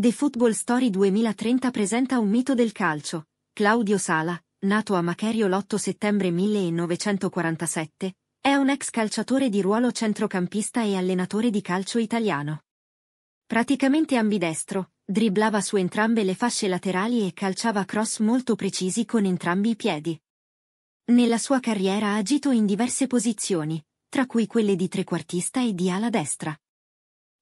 The Football Story 2030 presenta un mito del calcio, Claudio Sala, nato a Macherio l'8 settembre 1947, è un ex calciatore di ruolo centrocampista e allenatore di calcio italiano. Praticamente ambidestro, dribblava su entrambe le fasce laterali e calciava cross molto precisi con entrambi i piedi. Nella sua carriera ha agito in diverse posizioni, tra cui quelle di trequartista e di ala destra.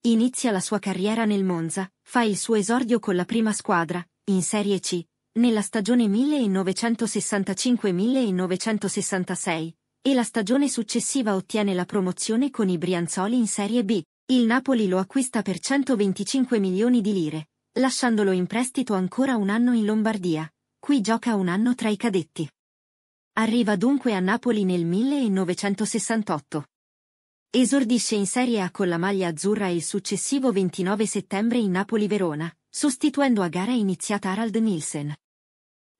Inizia la sua carriera nel Monza, fa il suo esordio con la prima squadra, in Serie C, nella stagione 1965-1966, e la stagione successiva ottiene la promozione con i Brianzoli in Serie B. Il Napoli lo acquista per 125 milioni di lire, lasciandolo in prestito ancora un anno in Lombardia. Qui gioca un anno tra i cadetti. Arriva dunque a Napoli nel 1968. Esordisce in Serie A con la maglia azzurra il successivo 29 settembre in Napoli-Verona, sostituendo a gara iniziata Harald Nielsen.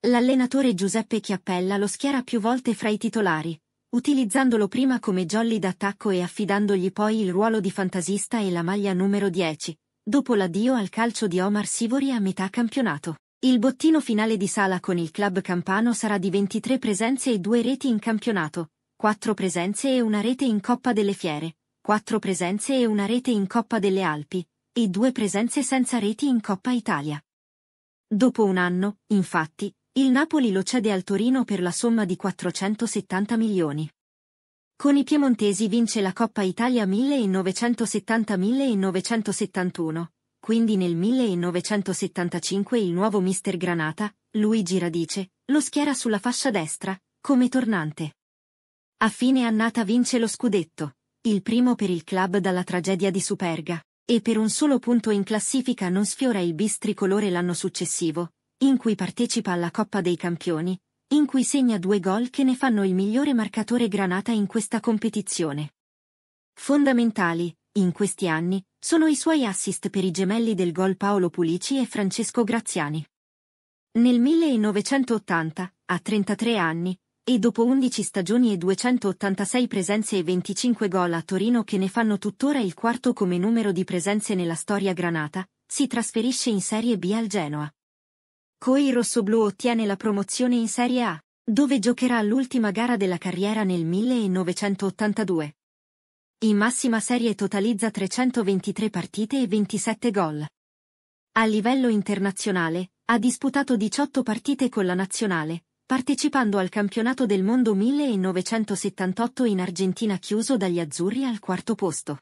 L'allenatore Giuseppe Chiappella lo schiera più volte fra i titolari, utilizzandolo prima come jolly d'attacco e affidandogli poi il ruolo di fantasista e la maglia numero 10, dopo l'addio al calcio di Omar Sivori a metà campionato. Il bottino finale di Sala con il club campano sarà di 23 presenze e 2 reti in campionato, 4 presenze e una rete in Coppa delle Fiere, 4 presenze e una rete in Coppa delle Alpi, e 2 presenze senza reti in Coppa Italia. Dopo un anno, infatti, il Napoli lo cede al Torino per la somma di 470 milioni. Con i piemontesi vince la Coppa Italia 1970-1971, quindi nel 1975 il nuovo mister Granata, Luigi Radice, lo schiera sulla fascia destra, come tornante. A fine annata vince lo scudetto, il primo per il club dalla tragedia di Superga, e per un solo punto in classifica non sfiora il bis tricolore l'anno successivo, in cui partecipa alla Coppa dei Campioni, in cui segna due gol che ne fanno il migliore marcatore granata in questa competizione. Fondamentali, in questi anni, sono i suoi assist per i gemelli del gol Paolo Pulici e Francesco Graziani. Nel 1980, a 33 anni, e dopo 11 stagioni e 286 presenze e 25 gol a Torino che ne fanno tuttora il quarto come numero di presenze nella storia granata, si trasferisce in Serie B al Genoa. Coi rossoblù ottiene la promozione in Serie A, dove giocherà l'ultima gara della carriera nel 1982. In massima serie totalizza 323 partite e 27 gol. A livello internazionale, ha disputato 18 partite con la nazionale, partecipando al campionato del mondo 1978 in Argentina chiuso dagli azzurri al quarto posto.